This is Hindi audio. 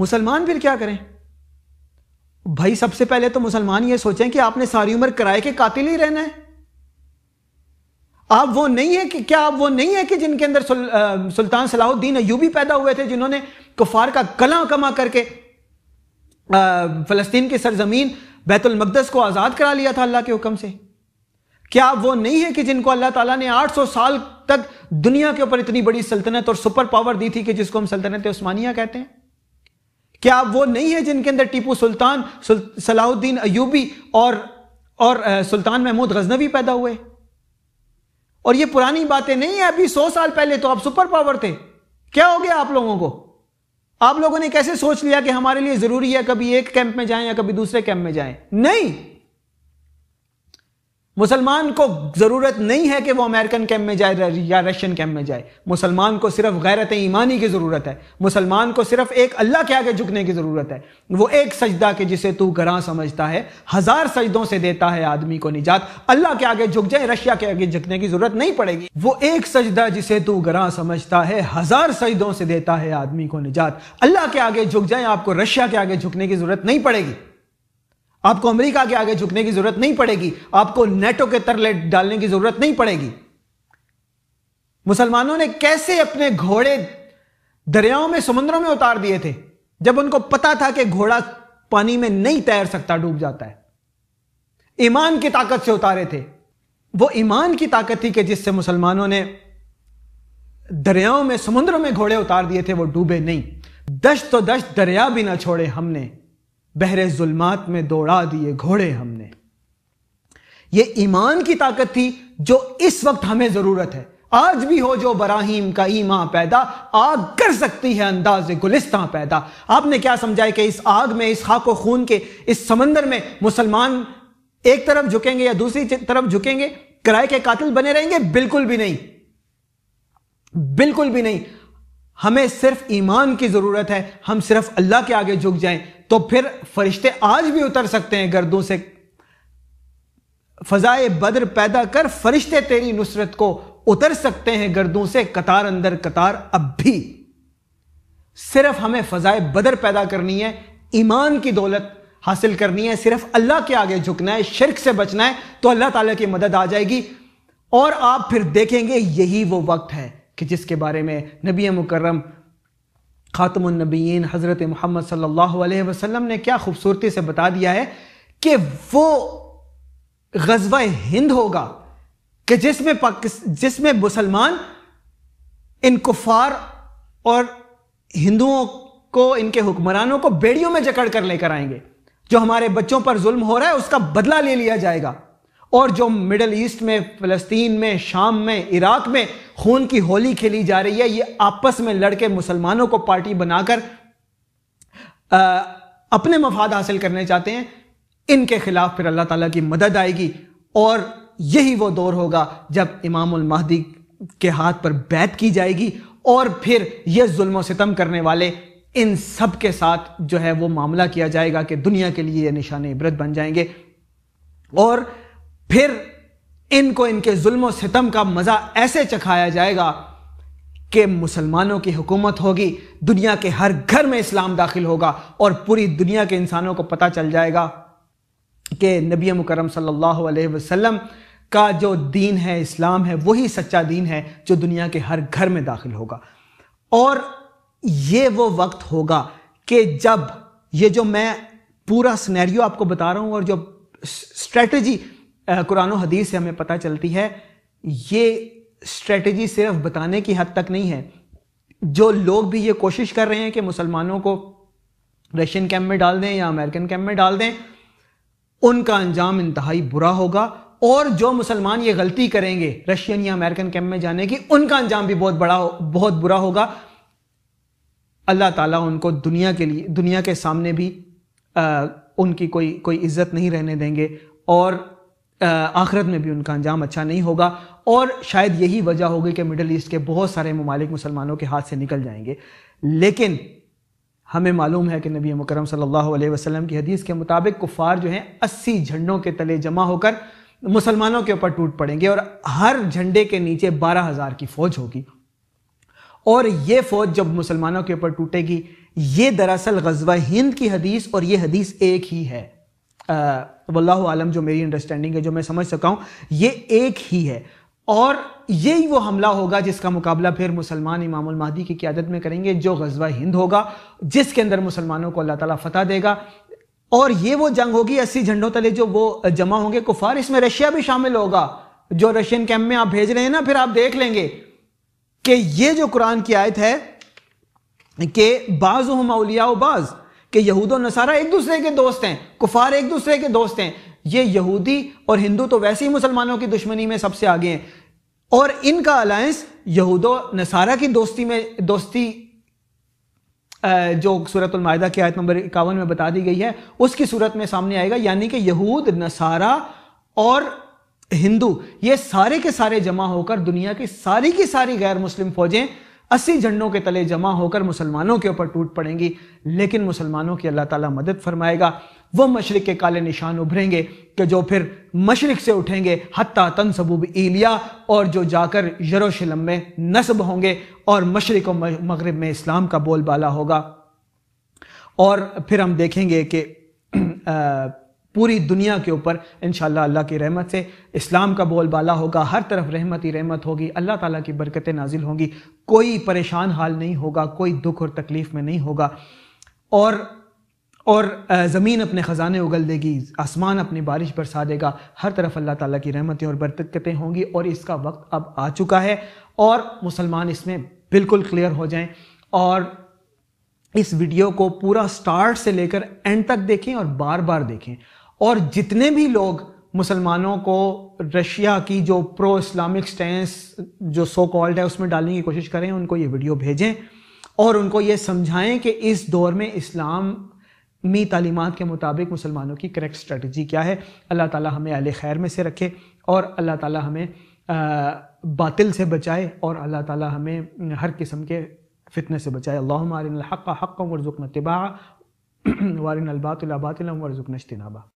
मुसलमान फिर क्या करें भाई सबसे पहले तो मुसलमान ये सोचें कि आपने सारी उम्र किराए के कातिल ही रहना है आप वो नहीं है कि क्या आप वो नहीं है कि जिनके अंदर सुल, आ, सुल्तान सलाहुद्दीन अयूबी पैदा हुए थे जिन्होंने कुफार का कला कमा करके फलस्तीन की सरजमीन बैतुलमकदस को आज़ाद करा लिया था अल्लाह के हुक्म से क्या वो नहीं है कि जिनको अल्लाह ताला ने 800 साल तक दुनिया के ऊपर इतनी बड़ी सल्तनत और सुपर पावर दी थी कि जिसको हम सल्तनत उस्मानिया कहते हैं क्या वो नहीं है जिनके अंदर टीपू सुल्तान सलाहुद्दीन अयूबी और और सुल्तान महमूद गजनवी पैदा हुए और ये पुरानी बातें नहीं है अभी सौ साल पहले तो आप सुपर पावर थे क्या हो गया आप लोगों को आप लोगों ने कैसे सोच लिया कि हमारे लिए जरूरी है कभी एक कैंप में जाएं या कभी दूसरे कैंप में जाएं नहीं मुसलमान को ज़रूरत नहीं है कि वो अमेरिकन कैंप में जाए या रशियन कैंप में जाए मुसलमान को सिर्फ गैरत ईमानी की ज़रूरत है मुसलमान को सिर्फ एक अल्लाह के आगे झुकने की ज़रूरत है वो एक सजदा के जिसे तू गरा समझता है हज़ार सजदों से देता है आदमी को निजात अल्लाह के आगे झुक जाए रशिया के आगे झुकने की ज़रूरत नहीं पड़ेगी वो एक सजदा जिसे तू गरा समझता है हज़ार सजदों से देता है आदमी को निजात अल्लाह के आगे झुक जाए आपको रशिया के आगे झुकने की ज़रूरत नहीं पड़ेगी आपको अमेरिका के आगे झुकने की जरूरत नहीं पड़ेगी आपको नेटो के तरले डालने की जरूरत नहीं पड़ेगी मुसलमानों ने कैसे अपने घोड़े दरियाओं में समुद्रों में उतार दिए थे जब उनको पता था कि घोड़ा पानी में नहीं तैर सकता डूब जाता है ईमान की ताकत से उतारे थे वो ईमान की ताकत थी कि जिससे मुसलमानों ने दरियाओं में समुद्रों में घोड़े उतार दिए थे वो डूबे नहीं दश तो दश दरिया भी ना छोड़े हमने बहरे जुल्मात में दौड़ा दिए घोड़े हमने ये ईमान की ताकत थी जो इस वक्त हमें जरूरत है आज भी हो जो बराहिम का ईमान पैदा आग कर सकती है अंदाज गुलिस्तां पैदा आपने क्या समझाया कि इस आग में इस खाक खून के इस समंदर में मुसलमान एक तरफ झुकेंगे या दूसरी तरफ झुकेंगे किराए के कातिल बने रहेंगे बिल्कुल भी नहीं बिल्कुल भी नहीं हमें सिर्फ ईमान की ज़रूरत है हम सिर्फ अल्लाह के आगे झुक जाएं तो फिर फरिश्ते आज भी उतर सकते हैं गर्दों से फजाए बद्र पैदा कर फरिश्ते तेरी नुसरत को उतर सकते हैं गर्दों से कतार अंदर कतार अब भी सिर्फ हमें फजाए बदर पैदा करनी है ईमान की दौलत हासिल करनी है सिर्फ अल्लाह के आगे झुकना है शिरक से बचना है तो अल्लाह ताला की मदद आ जाएगी और आप फिर देखेंगे यही वो वक्त है कि जिसके बारे में नबी मुकर्रम ख़ातमनबीन हज़रत मोहम्मद सल्ला वसम ने क्या खूबसूरती से बता दिया है कि वो गजवा हिंद होगा कि जिसमें जिसमें मुसलमान इन कुफार और हिंदुओं को इनके हुक्मरानों को बेड़ियों में जकड़ कर लेकर आएंगे जो हमारे बच्चों पर जुल्म हो रहा है उसका बदला ले लिया जाएगा और जो मिडल ईस्ट में फ़लस्तीन में शाम में इराक में खून की होली खेली जा रही है ये आपस में लड़के मुसलमानों को पार्टी बनाकर अपने मफाद हासिल करने चाहते हैं इनके खिलाफ फिर अल्लाह ताला की मदद आएगी और यही वो दौर होगा जब इमाम महदी के हाथ पर बैत की जाएगी और फिर यह जुल्म सितम करने वाले इन सब के साथ जो है वो मामला किया जाएगा कि दुनिया के लिए निशान इबरत बन जाएंगे और फिर इनको इनके जुल्म सितम का मज़ा ऐसे चखाया जाएगा कि मुसलमानों की हुकूमत होगी दुनिया के हर घर में इस्लाम दाखिल होगा और पूरी दुनिया के इंसानों को पता चल जाएगा कि नबी मुकरम सल्लल्लाहु अलैहि वसल्लम का जो दीन है इस्लाम है वही सच्चा दीन है जो दुनिया के हर घर में दाखिल होगा और ये वो वक्त होगा कि जब ये जो मैं पूरा स्नैरियो आपको बता रहा हूँ और जो स्ट्रेटजी कुरान हदीस से हमें पता चलती है ये स्ट्रेटजी सिर्फ बताने की हद तक नहीं है जो लोग भी ये कोशिश कर रहे हैं कि मुसलमानों को रशियन कैंप में डाल दें या अमेरिकन कैंप में डाल दें उनका अंजाम इंतहाई बुरा होगा और जो मुसलमान ये गलती करेंगे रशियन या अमेरिकन कैंप में जाने की उनका अंजाम भी बहुत बड़ा बहुत बुरा होगा अल्लाह ताला उनको दुनिया के लिए दुनिया के सामने भी आ, उनकी कोई कोई इज्जत नहीं रहने देंगे और आखिरत में भी उनका अंजाम अच्छा नहीं होगा और शायद यही वजह होगी कि मिडल ईस्ट के बहुत सारे ममालिक मुसलमानों के हाथ से निकल जाएंगे लेकिन हमें मालूम है कि नबी मुकरम सल्लल्लाहु अलैहि वसल्लम की हदीस के मुताबिक कुफार जो हैं अस्सी झंडों के तले जमा होकर मुसलमानों के ऊपर टूट पड़ेंगे और हर झंडे के नीचे बारह हज़ार की फ़ौज होगी और ये फ़ौज जब मुसलमानों के ऊपर टूटेगी ये दरअसल गजवा हिंद की हदीस और ये हदीस एक ही है तो वल्लाह आलम जो मेरी अंडरस्टैंडिंग है जो मैं समझ सका हूँ ये एक ही है और यही वो हमला होगा जिसका मुकाबला फिर मुसलमान इमाम महदी की क्यादत में करेंगे जो गजवा हिंद होगा जिसके अंदर मुसलमानों को अल्लाह ताला फतह देगा और ये वो जंग होगी अस्सी झंडों तले जो वो जमा होंगे कुफार इसमें रशिया भी शामिल होगा जो रशियन कैंप में आप भेज रहे हैं ना फिर आप देख लेंगे कि ये जो कुरान की आयत है कि बाज़ उलिया बाज़ कि यहूद और नसारा एक दूसरे के दोस्त हैं कुफार एक दूसरे के दोस्त हैं ये यहूदी और हिंदू तो वैसे ही मुसलमानों की दुश्मनी में सबसे आगे हैं और इनका अलायंस यहूद नसारा की दोस्ती में दोस्ती जो उलमायदा की आयत नंबर इक्यावन में बता दी गई है उसकी सूरत में सामने आएगा यानी कि यहूद नसारा और हिंदू ये सारे के सारे जमा होकर दुनिया की सारी की सारी गैर मुस्लिम फौजें अस्सी झंडों के तले जमा होकर मुसलमानों के ऊपर टूट पड़ेंगी लेकिन मुसलमानों की अल्लाह ताला मदद फरमाएगा वह मशरक के काले निशान उभरेंगे कि जो फिर मशरक से उठेंगे तन सबूब एलिया और जो जाकर यरूशलेम में नस्ब होंगे और मशरक व मगरब में इस्लाम का बोलबाला होगा और फिर हम देखेंगे कि पूरी दुनिया के ऊपर इन अल्लाह की रहमत से इस्लाम का बोलबाला होगा हर तरफ रहमत ही रहमत होगी अल्लाह ताला की बरकतें नाजिल होंगी कोई परेशान हाल नहीं होगा कोई दुख और तकलीफ़ में नहीं होगा और और ज़मीन अपने ख़जाने उगल देगी आसमान अपनी बारिश बरसा देगा हर तरफ अल्लाह ताला की रहमतें और बरकतें होंगी और इसका वक्त अब आ चुका है और मुसलमान इसमें बिल्कुल क्लियर हो जाएं और इस वीडियो को पूरा स्टार्ट से लेकर एंड तक देखें और बार बार देखें और जितने भी लोग मुसलमानों को रशिया की जो प्रो इस्लामिक स्टैंस जो सो कॉल्ड है उसमें डालने की कोशिश करें उनको ये वीडियो भेजें और उनको ये समझाएं कि इस दौर में इस्लाम मी तलीमत के मुताबिक मुसलमानों की करेक्ट स्ट्रेटजी क्या है अल्लाह ताला हमें अल खैर में से रखे और अल्लाह ताला हमें आ, बातिल से बचाए और अल्लाह ताला हमें हर किस्म के फितने से बचाए अल्लाह हक़ हक़ वर्जुक नतबा वारिन अलबात वर्जुक नशतनाबा